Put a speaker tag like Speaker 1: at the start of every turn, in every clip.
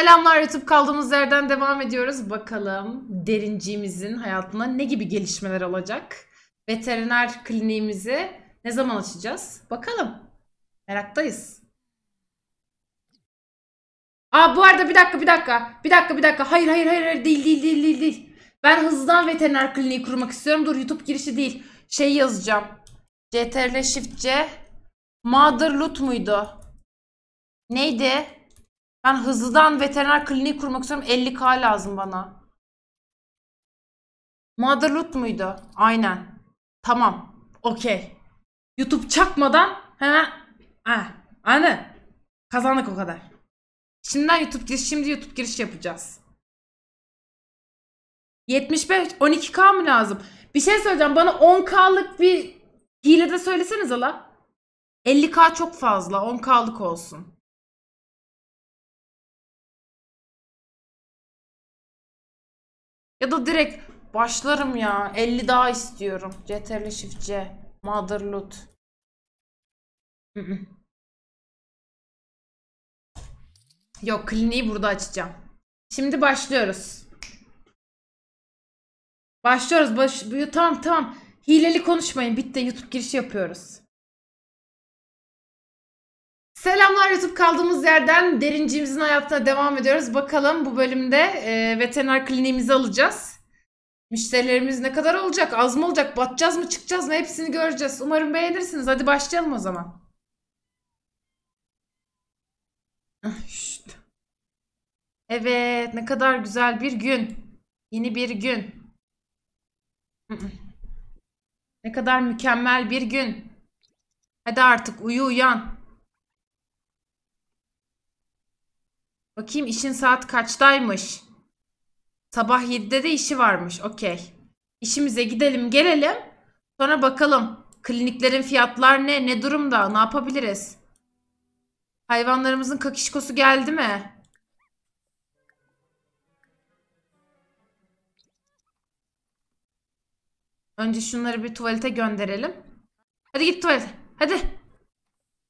Speaker 1: Selamlar YouTube kaldığımız yerden devam ediyoruz. Bakalım derincimizin hayatına ne gibi gelişmeler olacak? Veteriner kliniğimizi ne zaman açacağız? Bakalım. Meraktayız. Aa bu arada bir dakika bir dakika. Bir dakika bir dakika. Hayır hayır hayır, hayır. değil değil değil değil değil. Ben hızlıdan veteriner kliniği kurmak istiyorum. Dur YouTube girişi değil. Şey yazacağım. CTRL Shift C. Mother Loot muydu? Neydi? Ben hızlıdan veteriner kliniği kurmak istiyorum. 50k lazım bana. Motherloot muydu? Aynen. Tamam. Okey. YouTube çakmadan hemen ha, anı kazandık o kadar. Şimdiden YouTube giriş, şimdi YouTube giriş yapacağız. 75 12k mı lazım? Bir şey söyleyeceğim. Bana 10k'lık bir hile de söyleseniz ala. 50k çok fazla. 10k'lık olsun. Ya da direkt başlarım ya. 50 daha istiyorum. CTRL Shift C. Mother loot. Yok kliniği burada açacağım. Şimdi başlıyoruz. Başlıyoruz. Baş... Tamam tamam. Hileli konuşmayın. Bitti. YouTube girişi yapıyoruz. Selamlar YouTube kaldığımız yerden derincimizin hayatına devam ediyoruz. Bakalım bu bölümde e, veteriner kliniğimizi alacağız. Müşterilerimiz ne kadar olacak? Az mı olacak? Batacağız mı? Çıkacağız mı? Hepsini göreceğiz. Umarım beğenirsiniz. Hadi başlayalım o zaman. Ah, evet ne kadar güzel bir gün. Yeni bir gün. Ne kadar mükemmel bir gün. Hadi artık uyu uyan. Bakayım işin saat kaçtaymış. Sabah 7'de de işi varmış. Okey. İşimize gidelim gelelim. Sonra bakalım kliniklerin fiyatlar ne? Ne durumda? Ne yapabiliriz? Hayvanlarımızın kakişkosu geldi mi? Önce şunları bir tuvalete gönderelim. Hadi git tuvalete. Hadi.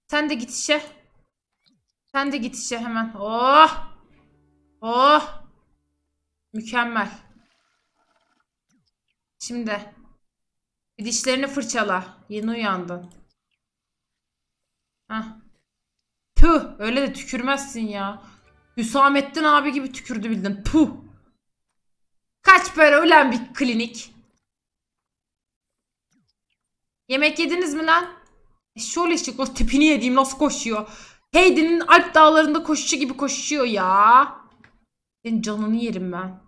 Speaker 1: Sen de git işe. Sen de git işe hemen. Oh! Oh! Mükemmel. Şimdi. Bir dişlerini fırçala. Yeni uyandın. Hah. Püh! Öyle de tükürmezsin ya. Hüsamettin abi gibi tükürdü bildin. Puh! Kaç para ölen bir klinik? Yemek yediniz mi lan? E, şöyle işte o tipini yediğim nasıl koşuyor. Heydinin Alp dağlarında koşucu gibi koşuyor ya. Senin canını yerim ben.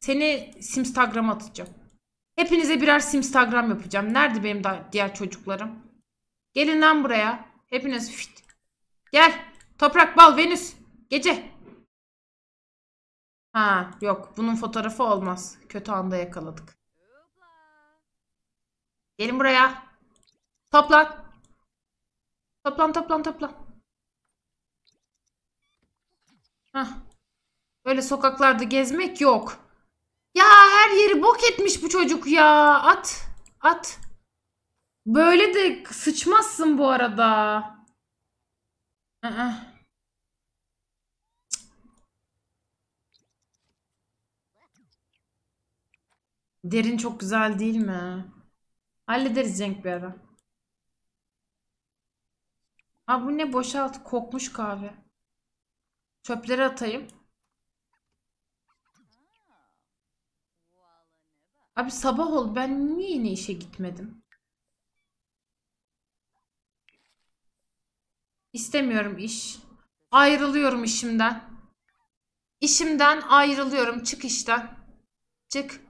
Speaker 1: Seni Simstagram atacağım. Hepinize birer Simstagram yapacağım. Nerede benim diğer çocuklarım? Gelin lan buraya. Hepiniz fit Gel. Toprak, bal, Venüs. Gece. Ha yok. Bunun fotoğrafı olmaz. Kötü anda yakaladık. Gelin buraya. Toplan. Toplan toplan toplan. Heh. Böyle sokaklarda gezmek yok. Ya her yeri bok etmiş bu çocuk ya. At. At. Böyle de sıçmazsın bu arada. Hı -hı. Derin çok güzel değil mi? Hallederiz Cenk bir ara. Ha bu ne boşalt kokmuş kahve. Çöpleri atayım. Abi sabah oldu ben niye yine işe gitmedim? İstemiyorum iş. Ayrılıyorum işimden. İşimden ayrılıyorum. Çık işten. Çık.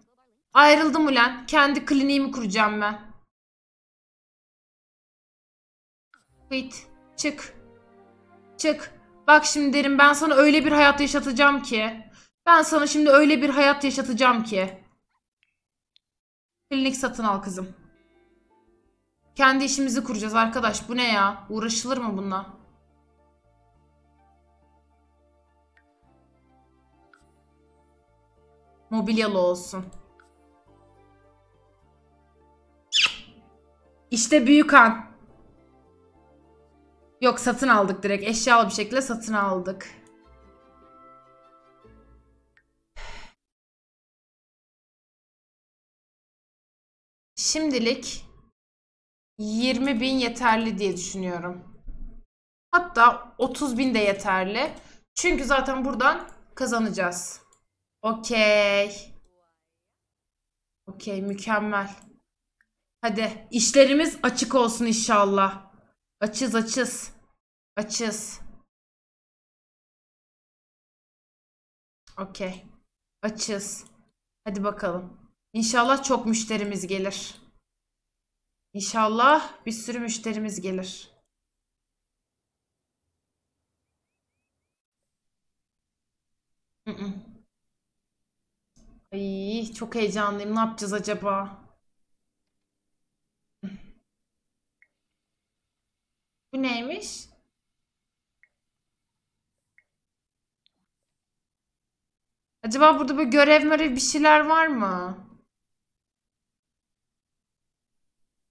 Speaker 1: Ayrıldım ulan. Kendi kliniğimi kuracağım ben. Wait. Çık. Çık. Bak şimdi derim ben sana öyle bir hayat yaşatacağım ki. Ben sana şimdi öyle bir hayat yaşatacağım ki. Klinik satın al kızım. Kendi işimizi kuracağız arkadaş. Bu ne ya? Uğraşılır mı bununla? Mobilyalı olsun. İşte büyük an. Yok satın aldık direkt. Eşyalı bir şekilde satın aldık. Şimdilik 20 bin yeterli diye düşünüyorum. Hatta 30 bin de yeterli. Çünkü zaten buradan kazanacağız. Okey. Okey mükemmel. Hadi işlerimiz açık olsun inşallah. Açız açız. Açız. Okey. Açız. Hadi bakalım. İnşallah çok müşterimiz gelir. İnşallah bir sürü müşterimiz gelir. Ay çok heyecanlıyım. Ne yapacağız acaba? Bu neymiş? Acaba burada bir görev mörev bir şeyler var mı?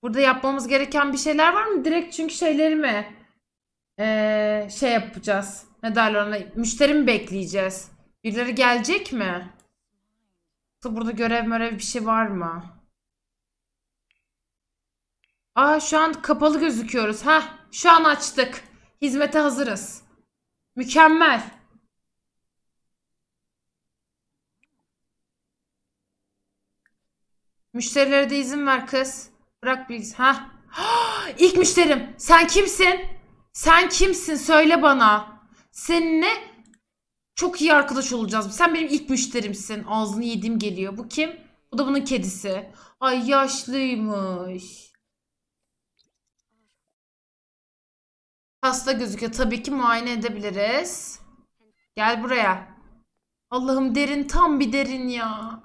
Speaker 1: Burada yapmamız gereken bir şeyler var mı? Direkt çünkü şeyleri mi? Ee, şey yapacağız. Ne derler ona? Müşteri mi bekleyeceğiz? Birileri gelecek mi? Burada görev mörev bir şey var mı? Aa şu an kapalı gözüküyoruz. Ha, şu an açtık. Hizmete hazırız. Mükemmel. Müşterilere de izin ver kız. Bırak bilgisi. Ha. İlk müşterim. Sen kimsin? Sen kimsin? Söyle bana. Seninle çok iyi arkadaş olacağız. Sen benim ilk müşterimsin. Ağzını yediğim geliyor. Bu kim? Bu da bunun kedisi. Ay yaşlıymış. Hasta gözüküyor. Tabii ki muayene edebiliriz. Gel buraya. Allah'ım derin tam bir derin ya.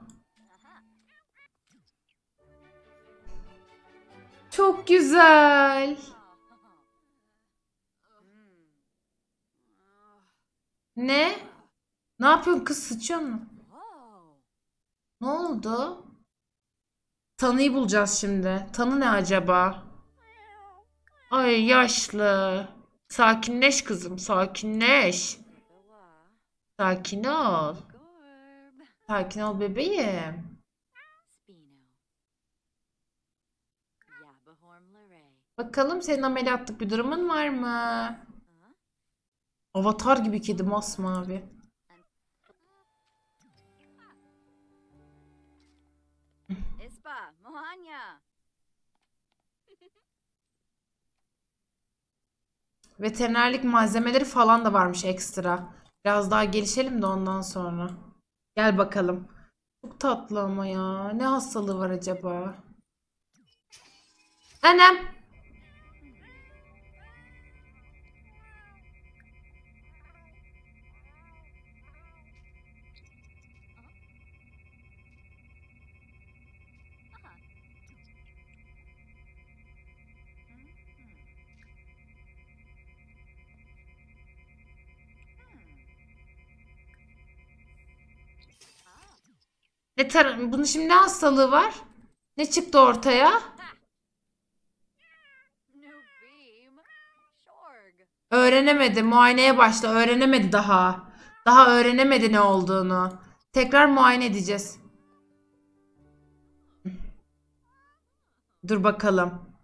Speaker 1: Çok güzel. Ne? Ne yapıyorsun kız sıçıyor mu? Ne oldu? Tanıyı bulacağız şimdi. Tanı ne acaba? Ay yaşlı. Sakinleş kızım, sakinleş. Sakin ol. Sakin ol bebeğim. Bakalım senin ameliyatlık bir durumun var mı? Avatar gibi kedi masmavi. Veterinerlik malzemeleri falan da varmış ekstra. Biraz daha gelişelim de ondan sonra. Gel bakalım. Çok tatlı ama ya. Ne hastalığı var acaba? Annem. Ne tar bunun şimdi ne hastalığı var? Ne çıktı ortaya? Öğrenemedi. Muayeneye başla. Öğrenemedi daha. Daha öğrenemedi ne olduğunu. Tekrar muayene edeceğiz. Dur bakalım.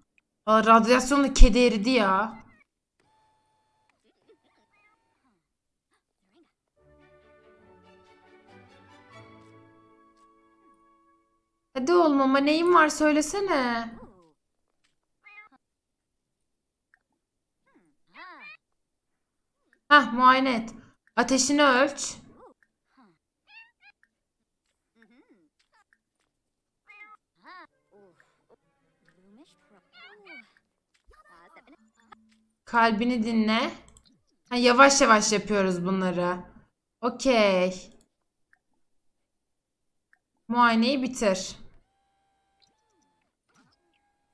Speaker 1: Aa, radyasyonla kedi eridi ya. Hadi oğlum ama neyin var söylesene. Hah muayene et. Ateşini ölç. Kalbini dinle. Ha, yavaş yavaş yapıyoruz bunları. Okey. Muayeneyi bitir.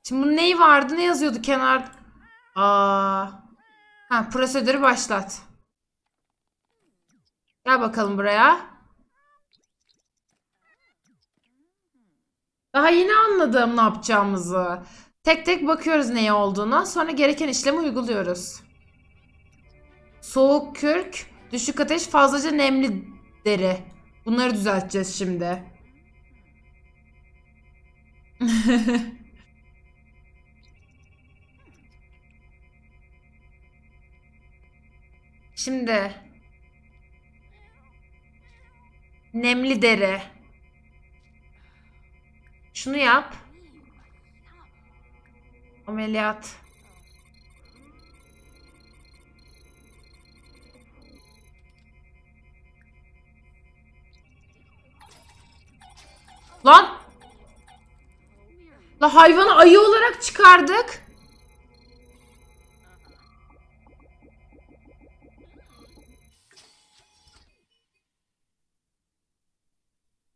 Speaker 1: Şimdi bunun neyi vardı? Ne yazıyordu kenar? Aa. Ha, prosedürü başlat. Gel bakalım buraya. Daha yeni anladım ne yapacağımızı. Tek tek bakıyoruz neye olduğuna. Sonra gereken işlemi uyguluyoruz. Soğuk kürk, düşük ateş, fazlaca nemli deri. Bunları düzelteceğiz şimdi. Şimdi nemli deri. Şunu yap. Ameliyat. Lan! La hayvanı ayı olarak çıkardık.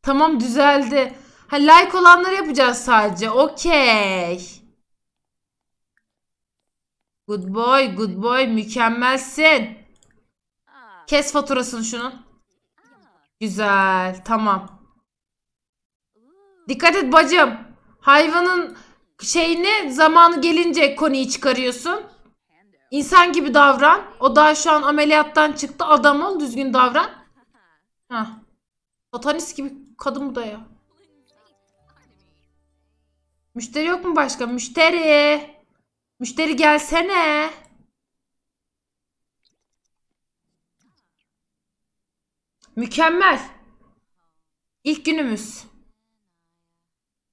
Speaker 1: Tamam düzeldi. Ha like olanları yapacağız sadece. Okey. Good boy, good boy. Mükemmelsin. Kes faturasını şunun. Güzel. Tamam. Dikkat et bacım. Hayvanın şeyini zamanı gelince koniyi çıkarıyorsun. İnsan gibi davran. O daha şu an ameliyattan çıktı. Adam ol düzgün davran. Hah. Botanist gibi Kadın ya. Müşteri yok mu başka? Müşteri. Müşteri gelsene. Mükemmel. İlk günümüz.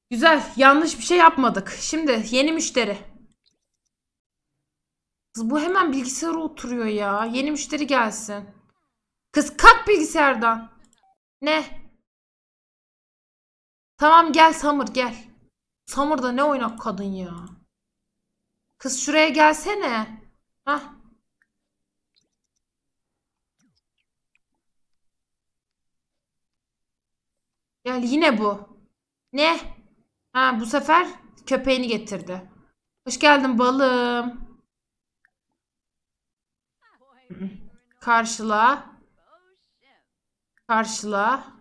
Speaker 1: Güzel. Yanlış bir şey yapmadık. Şimdi yeni müşteri. Kız bu hemen bilgisayara oturuyor ya. Yeni müşteri gelsin. Kız kalk bilgisayardan. Ne? Tamam gel Samur gel. Samur da ne oynak kadın ya. Kız şuraya gelsene. Hah. Gel yine bu. Ne? Ha bu sefer köpeğini getirdi. Hoş geldin balım. Karşıla. Karşıla.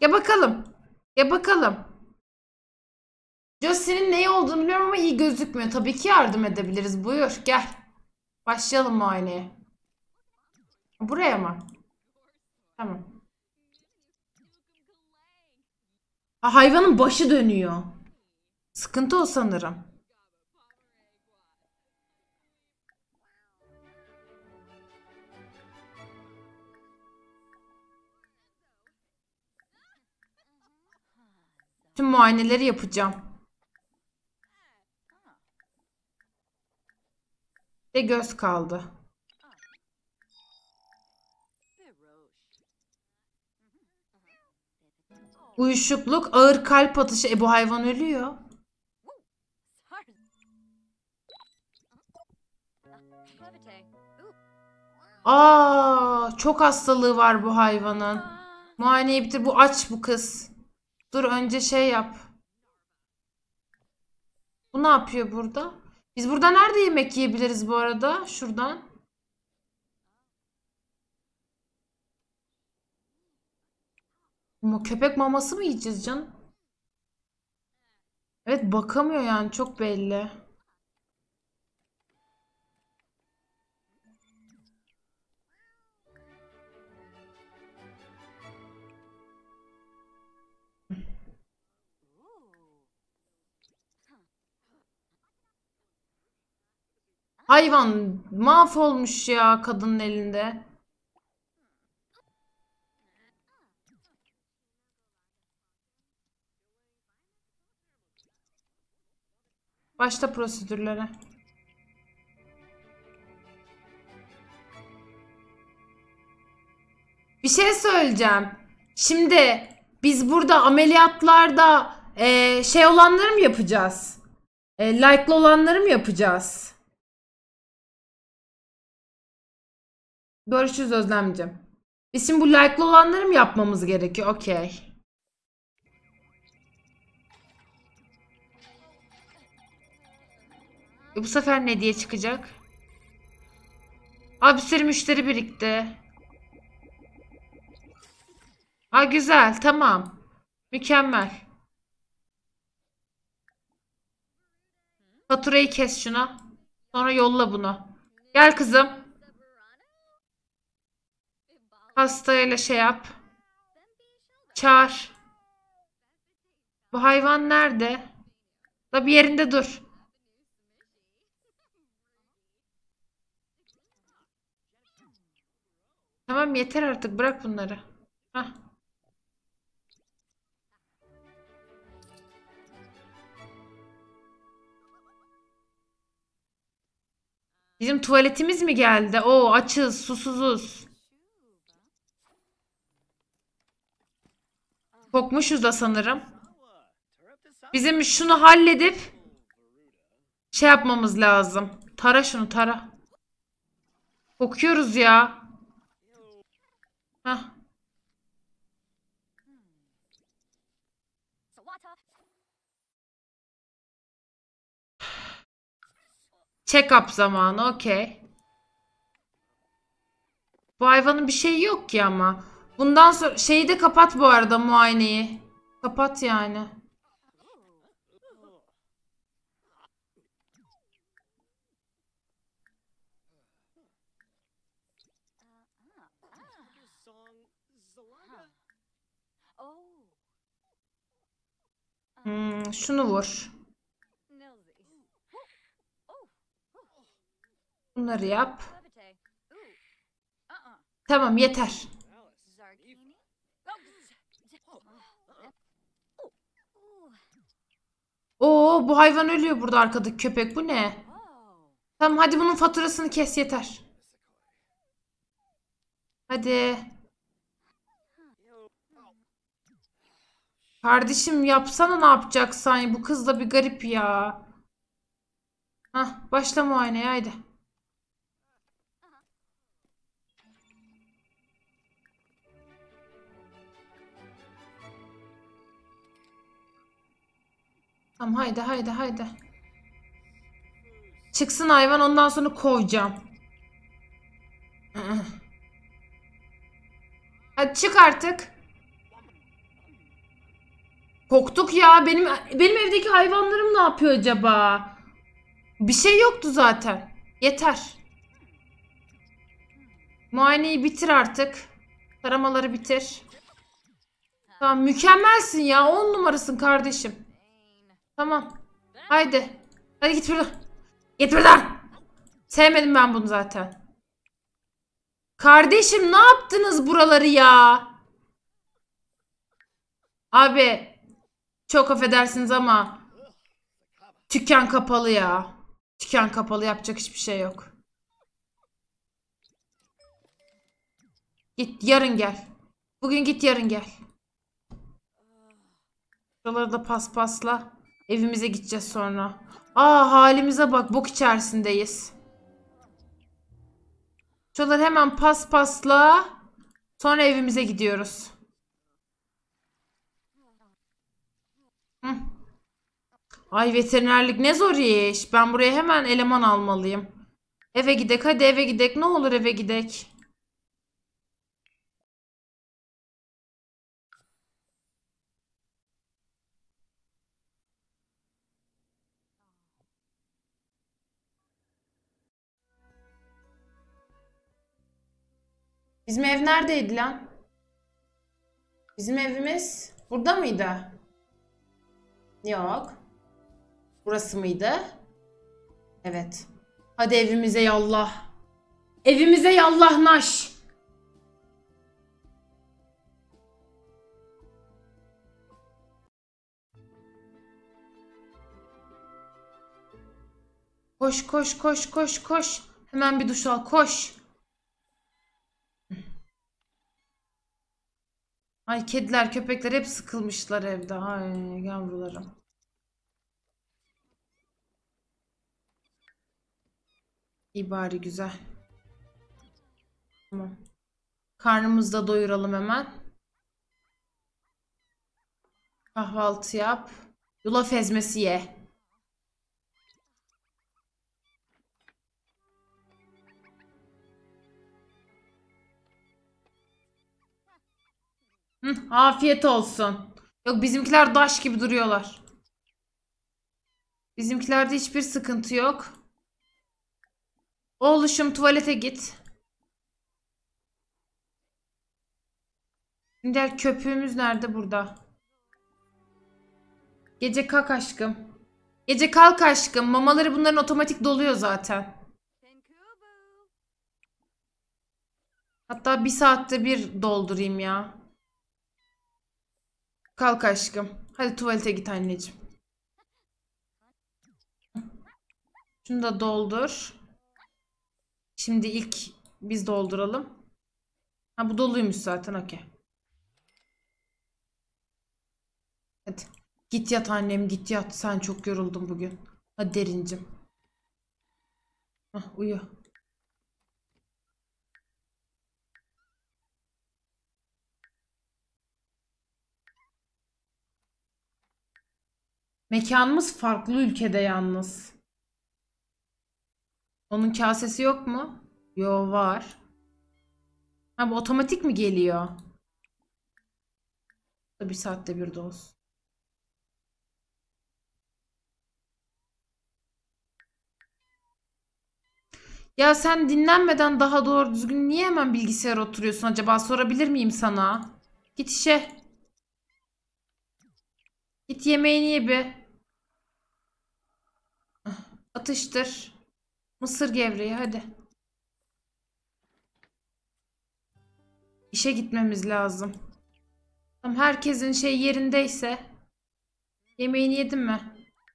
Speaker 1: Ya bakalım. Ya bakalım. Jesse'nin neyi olduğunu biliyorum ama iyi gözükmüyor. Tabii ki yardım edebiliriz. Buyur gel. Başlayalım muayeneye. Buraya mı? Tamam. Ha, hayvanın başı dönüyor. Sıkıntı o sanırım. Tüm muayeneleri yapacağım. Ve göz kaldı. Uyuşukluk, ağır kalp atışı. E bu hayvan ölüyor. Aa, çok hastalığı var bu hayvanın. Muayeneyi bitir. Bu aç bu kız. Dur önce şey yap. Bu ne yapıyor burada? Biz burada nerede yemek yiyebiliriz bu arada? Şuradan. Ama köpek maması mı yiyeceğiz canım? Evet bakamıyor yani çok belli. Hayvan mahvolmuş ya kadının elinde. Başta prosedürlere. Bir şey söyleyeceğim. Şimdi biz burada ameliyatlarda e, şey olanları mı yapacağız? E, like'lı olanları mı yapacağız? Görüşürüz Özlemciğim. Biz şimdi bu like'lı olanları mı yapmamız gerekiyor? Okey. E bu sefer ne diye çıkacak? Abi sürü müşteri birikti. Ha güzel tamam. Mükemmel. Faturayı kes şuna. Sonra yolla bunu. Gel kızım. Pastayla şey yap. Çağır. Bu hayvan nerede? La bir yerinde dur. Tamam yeter artık bırak bunları. Hah. Bizim tuvaletimiz mi geldi? Oo açız, susuzuz. Kokmuşuz da sanırım. Bizim şunu halledip şey yapmamız lazım. Tara şunu tara. Kokuyoruz ya. Heh. Check up zamanı okey. Bu hayvanın bir şeyi yok ki ama. Bundan sonra şeyi de kapat bu arada muayeneyi. Kapat yani. Hmm, şunu vur. Bunları yap. Tamam yeter. Oo bu hayvan ölüyor burada arkadaki köpek. Bu ne? Tamam hadi bunun faturasını kes yeter. Hadi. Kardeşim yapsana ne yapacaksan. Bu kız da bir garip ya. Hah başla muayeneye haydi. Tamam haydi haydi haydi. Çıksın hayvan ondan sonra kovacağım. Hadi çık artık. Koktuk ya. Benim benim evdeki hayvanlarım ne yapıyor acaba? Bir şey yoktu zaten. Yeter. Muayeneyi bitir artık. Taramaları bitir. Tamam mükemmelsin ya. 10 numarasın kardeşim. Tamam. Haydi. Hadi git buradan. Git buradan. Sevmedim ben bunu zaten. Kardeşim ne yaptınız buraları ya? Abi çok affedersiniz ama dükkan kapalı ya. Dükkan kapalı yapacak hiçbir şey yok. Git yarın gel. Bugün git yarın gel. Şuraları da paspasla. Evimize gideceğiz sonra. Aa halimize bak bok içerisindeyiz. Şuraları hemen pas pasla. Sonra evimize gidiyoruz. Hı. Ay veterinerlik ne zor iş. Ben buraya hemen eleman almalıyım. Eve gidek hadi eve gidek. Ne olur eve gidek. Bizim ev neredeydi lan? Bizim evimiz burada mıydı? Yok. Burası mıydı? Evet. Hadi evimize yallah. Evimize yallah naş. Koş koş koş koş koş. Hemen bir duş al koş. Ay kediler köpekler hep sıkılmışlar evde. Ay yavrularım. İyi bari güzel. Tamam. Karnımızı da doyuralım hemen. Kahvaltı yap. Yulaf ezmesi ye. Hı, afiyet olsun. Yok bizimkiler daş gibi duruyorlar. Bizimkilerde hiçbir sıkıntı yok. Oğluşum tuvalete git. Şimdi köpüğümüz nerede burada? Gece kalk aşkım. Gece kalk aşkım. Mamaları bunların otomatik doluyor zaten. Hatta bir saatte bir doldurayım ya. Kalk aşkım. Hadi tuvalete git anneciğim. Şunu da doldur. Şimdi ilk biz dolduralım. Ha bu doluymuş zaten okey. Hadi. Git yat annem git yat. Sen çok yoruldun bugün. Hadi derincim. Hah uyu. Mekanımız farklı ülkede yalnız. Onun kasesi yok mu? Yo var. Ha bu otomatik mi geliyor? Bir saatte bir doz. Ya sen dinlenmeden daha doğru düzgün niye hemen bilgisayar oturuyorsun acaba sorabilir miyim sana? Git işe. Git yemeğini ye bir. Atıştır. Mısır gevreği hadi. İşe gitmemiz lazım. Tam herkesin şey yerindeyse. Yemeğini yedin mi?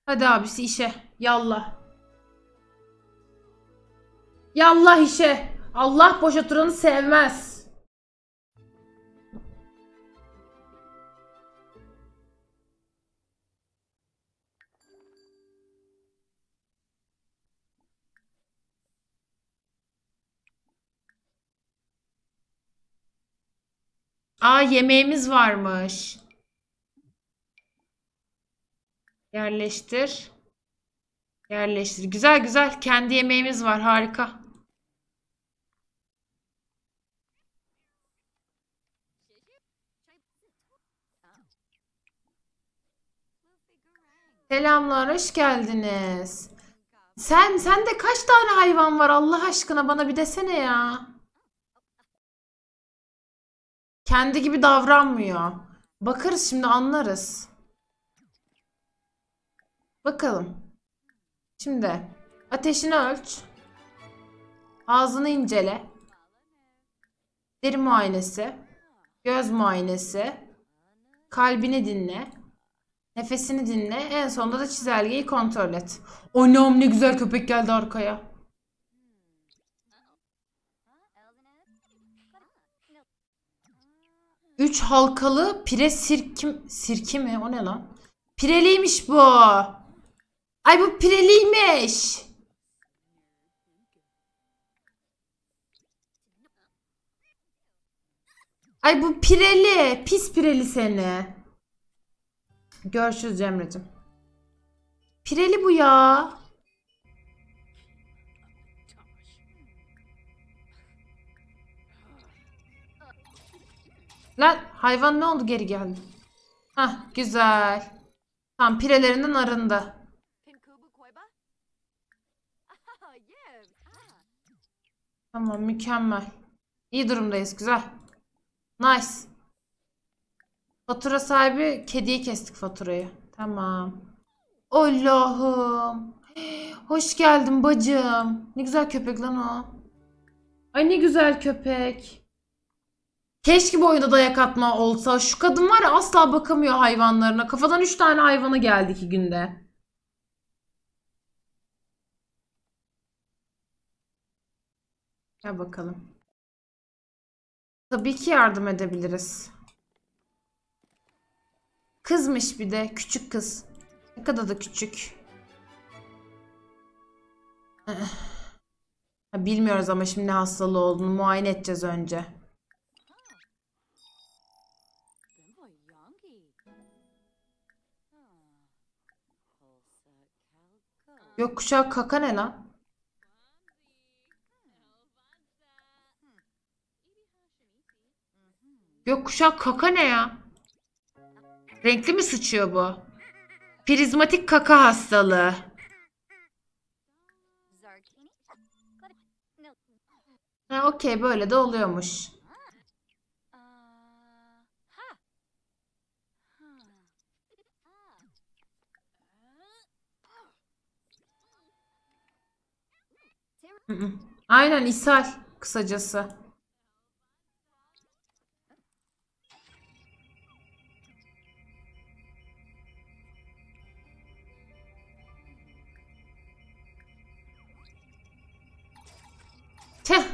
Speaker 1: Hadi abisi işe. Yallah. Yallah işe. Allah boş oturanı sevmez. Aa yemeğimiz varmış. Yerleştir. Yerleştir. Güzel güzel. Kendi yemeğimiz var. Harika. Selamlar, hoş geldiniz. Sen, sen de kaç tane hayvan var Allah aşkına bana bir desene ya. Kendi gibi davranmıyor. Bakarız şimdi anlarız. Bakalım. Şimdi ateşini ölç. Ağzını incele. Deri muayenesi. Göz muayenesi. Kalbini dinle. Nefesini dinle. En sonunda da çizelgeyi kontrol et. Anam ne güzel köpek geldi arkaya. 3 halkalı pire sirkim sirki mi? O ne lan? Pireliymiş bu. Ay bu pireliymiş. Ay bu pireli. Pis pireli seni. Görüşürüz Cemre'cim. Pireli bu ya. Lan hayvan ne oldu geri geldi. Hah güzel. Tam pirelerinden arında. Tamam mükemmel. İyi durumdayız güzel. Nice. Fatura sahibi kediyi kestik faturayı. Tamam. Allah'ım. Hoş geldin bacım. Ne güzel köpek lan o. Ay ne güzel köpek. Keşke boyunda dayak atma olsa. Şu kadın var ya asla bakamıyor hayvanlarına. Kafadan 3 tane hayvanı geldi 2 günde. Gel bakalım. Tabii ki yardım edebiliriz. Kızmış bir de. Küçük kız. Ne kadar da küçük. Eh. Bilmiyoruz ama şimdi hastalığı olduğunu muayene edeceğiz önce. Yok kuşak kaka ne lan? kuşak kaka ne ya? Renkli mi sıçıyor bu? Prizmatik kaka hastalığı. Ha okey böyle de oluyormuş. Aynen ishal kısacası. Teh.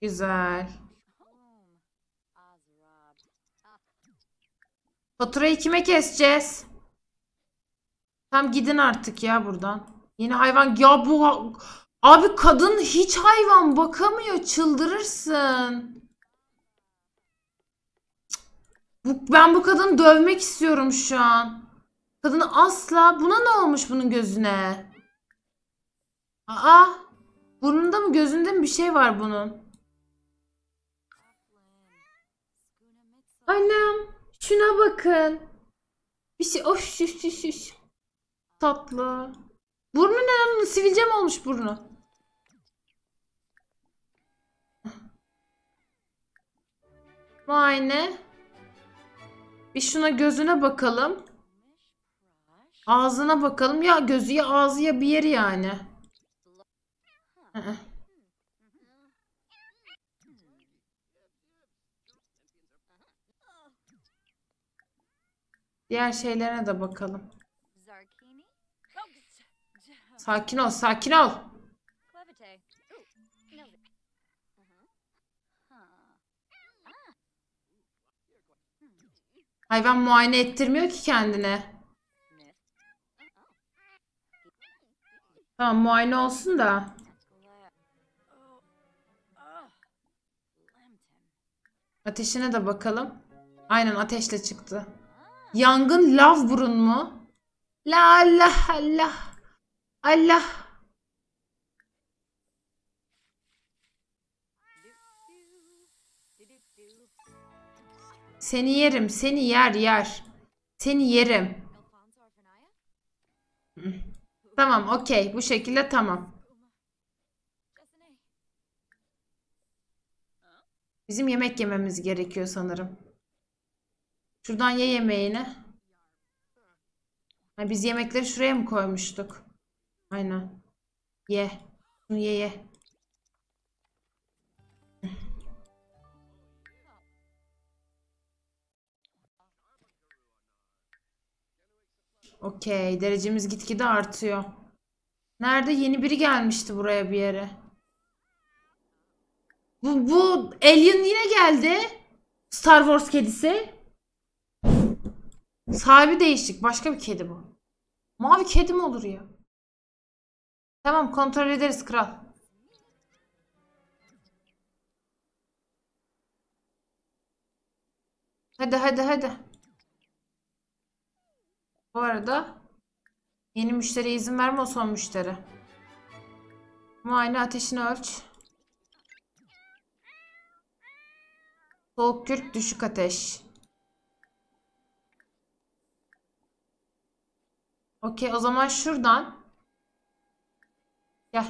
Speaker 1: Güzel. Faturayı kime keseceğiz? Tam gidin artık ya buradan. Yine hayvan ya bu abi kadın hiç hayvan bakamıyor çıldırırsın. Bu, ben bu kadını dövmek istiyorum şu an. Kadın asla buna ne olmuş bunun gözüne? Aa burnunda mı gözünde mi bir şey var bunun? Annem. Şuna bakın. Bir şey of şiş şiş şiş. Tatlı. Burnu ne lan? Sivilce mi olmuş burnu? Muayene. Bir şuna gözüne bakalım. Ağzına bakalım. Ya gözü ya ağzı ya bir yeri yani. Diğer şeylere de bakalım.
Speaker 2: Sakin ol, sakin ol. Uh-huh.
Speaker 1: Hayvan muayene ettirmiyor ki kendine. Tamam muayene olsun da. Ateşine de bakalım. Aynen ateşle çıktı. Yangın lav burun mu? La Allah Allah. Allah. Seni yerim, seni yer yer. Seni yerim. Tamam, okey. Bu şekilde tamam. Bizim yemek yememiz gerekiyor sanırım. Şuradan ye yemeğini. Ha, biz yemekleri şuraya mı koymuştuk? Aynen. Ye. Şunu ye ye. Okey. Derecemiz gitgide artıyor. Nerede? Yeni biri gelmişti buraya bir yere. Bu, bu alien yine geldi. Star Wars kedisi. Sahibi değiştik. Başka bir kedi bu. Mavi kedi mi olur ya? Tamam kontrol ederiz kral. Hadi hadi hadi. Bu arada yeni müşteriye izin verme o son müşteri. Muayene ateşini ölç. Soğuk kürk düşük ateş. Okey o zaman şuradan. Gel.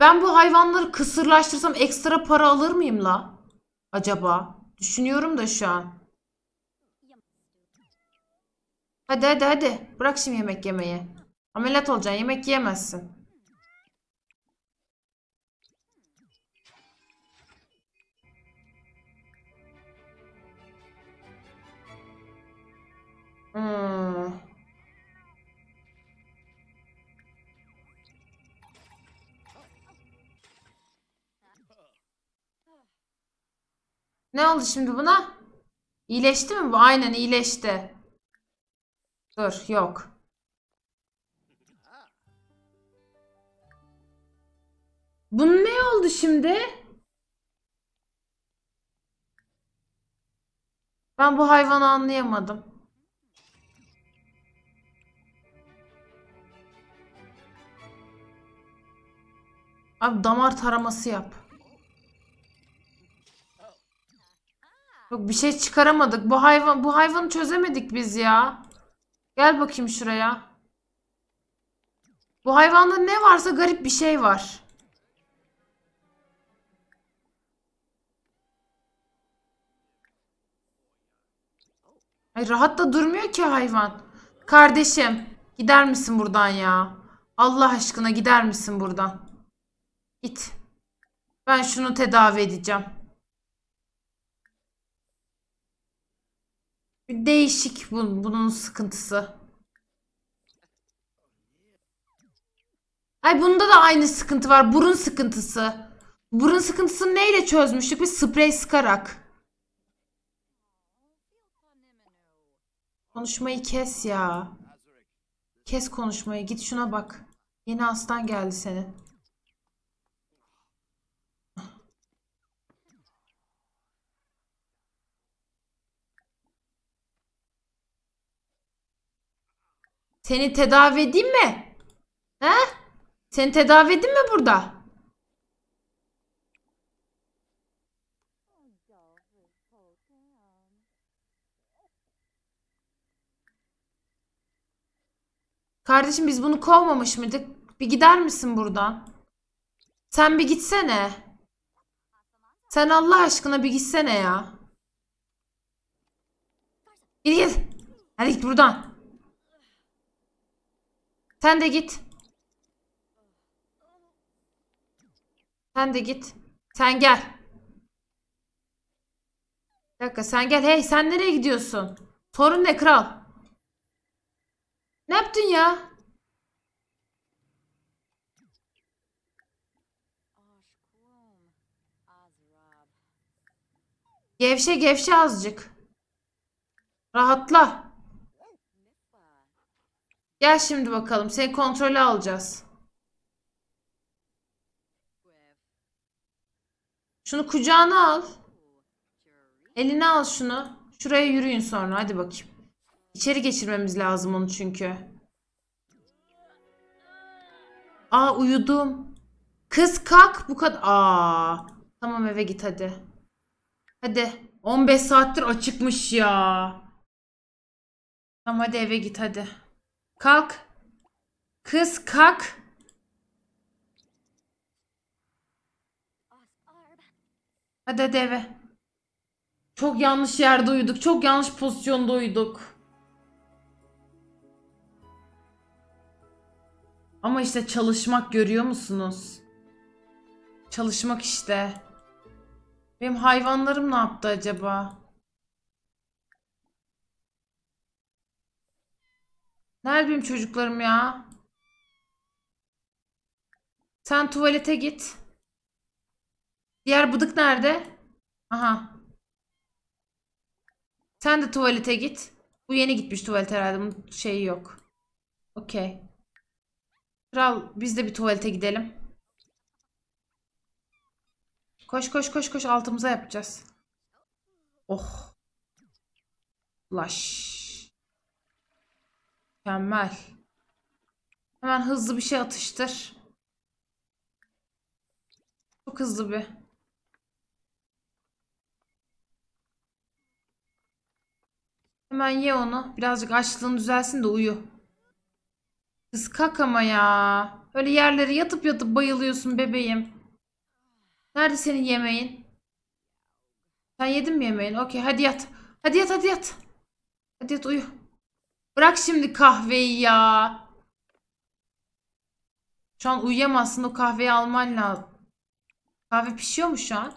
Speaker 1: Ben bu hayvanları kısırlaştırsam ekstra para alır mıyım la? Acaba? Düşünüyorum da şu an. Hadi hadi hadi. Bırak şimdi yemek yemeyi. Ameliyat olacaksın. Yemek yiyemezsin. Hmm. Ne oldu şimdi buna? İyileşti mi bu? Aynen iyileşti. Dur yok. Bunun ne oldu şimdi? Ben bu hayvanı anlayamadım. Abi damar taraması yap. Yok bir şey çıkaramadık. Bu hayvan bu hayvanı çözemedik biz ya. Gel bakayım şuraya. Bu hayvanda ne varsa garip bir şey var. Ay rahat da durmuyor ki hayvan. Kardeşim gider misin buradan ya? Allah aşkına gider misin buradan? Git. Ben şunu tedavi edeceğim. Değişik bu, bunun sıkıntısı. Ay bunda da aynı sıkıntı var. Burun sıkıntısı. Burun sıkıntısını neyle çözmüştük? Bir sprey sıkarak. Konuşmayı kes ya. Kes konuşmayı. Git şuna bak. Yeni aslan geldi senin. Seni tedavi edeyim mi? He? Seni tedavi edeyim mi burada? Kardeşim biz bunu kovmamış mıydık? Bir gider misin buradan? Sen bir gitsene. Sen Allah aşkına bir gitsene ya. Git git. Hadi git buradan. Sen de git. Sen de git. Sen gel. Bir dakika sen gel. Hey sen nereye gidiyorsun? Sorun ne kral? Ne yaptın ya? Gevşe gevşe azıcık. Rahatla. Gel şimdi bakalım. Seni kontrole alacağız. Şunu kucağına al. Eline al şunu. Şuraya yürüyün sonra. Hadi bakayım. İçeri geçirmemiz lazım onu çünkü. Aa uyudum. Kız kalk bu kadar. Aa. Tamam eve git hadi. Hadi. 15 saattir açıkmış ya. Tamam hadi eve git hadi. Kalk. Kız kalk. Hadi hadi eve. Çok yanlış yerde uyuduk. Çok yanlış pozisyonda uyuduk. Ama işte çalışmak görüyor musunuz? Çalışmak işte. Benim hayvanlarım ne yaptı acaba? Nerede benim çocuklarım ya? Sen tuvalete git. Diğer bıdık nerede? Aha. Sen de tuvalete git. Bu yeni gitmiş tuvalet herhalde. Bunun şeyi yok. Okey. Kral biz de bir tuvalete gidelim. Koş koş koş koş altımıza yapacağız. Oh. Laş. Mükemmel. Hemen hızlı bir şey atıştır. Çok hızlı bir. Hemen ye onu. Birazcık açlığın düzelsin de uyu. Kız kak ama ya. Öyle yerlere yatıp yatıp bayılıyorsun bebeğim. Nerede senin yemeğin? Sen yedin mi yemeğini? Okey hadi yat. Hadi yat hadi yat. Hadi yat uyu. Bırak şimdi kahveyi ya. Şu an uyuyamazsın. O kahveyi alman lazım. Kahve pişiyor mu şu an?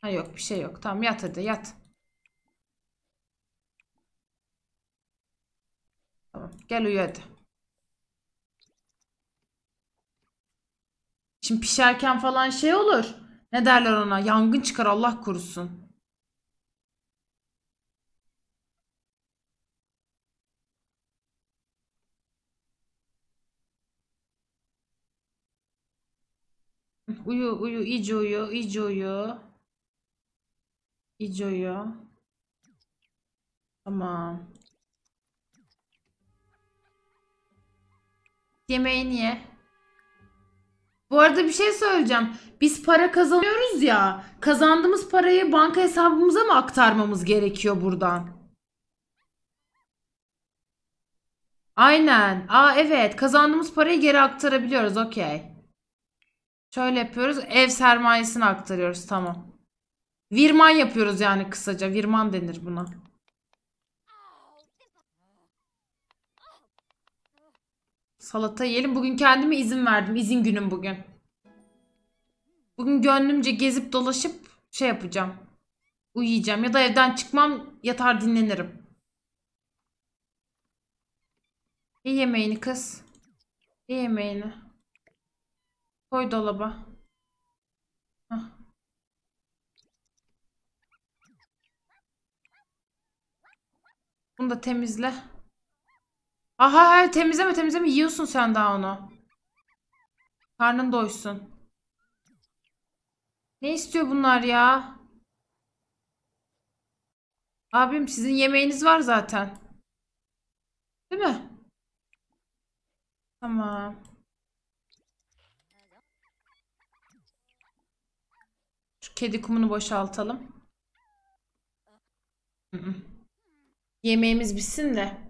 Speaker 1: Ha yok bir şey yok. Tamam yat hadi yat. Tamam gel uyu hadi. Şimdi pişerken falan şey olur. Ne derler ona? Yangın çıkar Allah korusun. Uyu uyu iyice uyu iyice uyu. İyice uyu. Tamam. Yemeğini ye. Bu arada bir şey söyleyeceğim. Biz para kazanıyoruz ya. Kazandığımız parayı banka hesabımıza mı aktarmamız gerekiyor buradan? Aynen. Aa evet. Kazandığımız parayı geri aktarabiliyoruz. Okey. Şöyle yapıyoruz. Ev sermayesini aktarıyoruz. Tamam. Virman yapıyoruz yani kısaca. Virman denir buna. Salata yiyelim. Bugün kendime izin verdim. İzin günüm bugün. Bugün gönlümce gezip dolaşıp şey yapacağım. Uyuyacağım ya da evden çıkmam yatar dinlenirim. İyi yemeğini kız. Ye yemeğini. Koy dolaba. Hah. Bunu da temizle. Aha hayır temizleme temizleme yiyorsun sen daha onu. Karnın doysun. Ne istiyor bunlar ya? Abim sizin yemeğiniz var zaten. Değil mi? Tamam. kedi kumunu boşaltalım. Yemeğimiz bitsin de.